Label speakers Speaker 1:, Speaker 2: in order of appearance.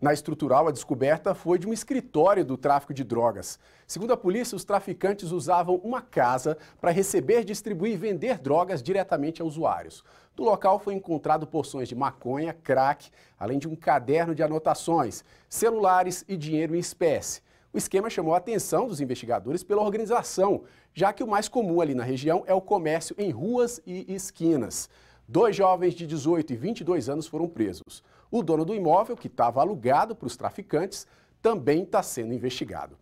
Speaker 1: Na estrutural, a descoberta foi de um escritório do tráfico de drogas. Segundo a polícia, os traficantes usavam uma casa para receber, distribuir e vender drogas diretamente a usuários. No local foi encontrado porções de maconha, crack, além de um caderno de anotações, celulares e dinheiro em espécie. O esquema chamou a atenção dos investigadores pela organização, já que o mais comum ali na região é o comércio em ruas e esquinas. Dois jovens de 18 e 22 anos foram presos. O dono do imóvel, que estava alugado para os traficantes, também está sendo investigado.